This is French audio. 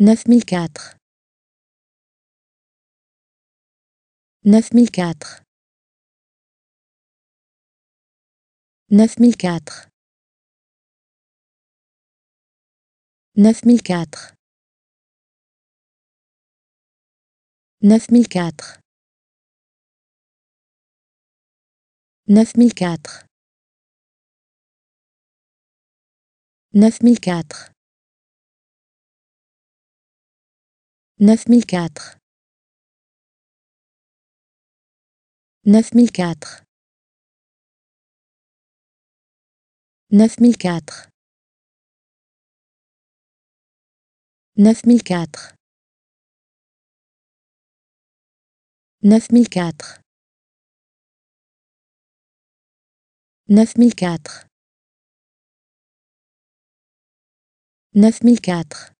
9004 9004 9004 9004 9004 9004 9004 9004 9004 9004 9004 9004 9004 9004